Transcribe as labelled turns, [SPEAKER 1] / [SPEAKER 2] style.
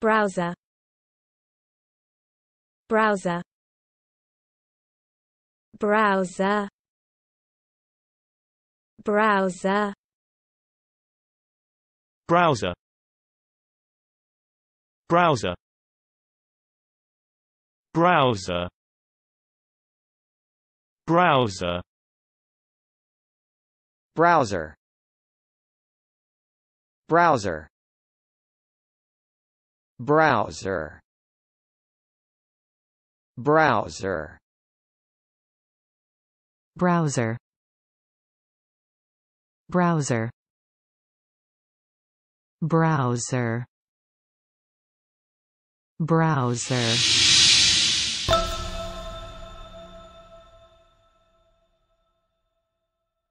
[SPEAKER 1] browser browser browser browser browser browser browser browser browser browser browser browser browser browser browser browser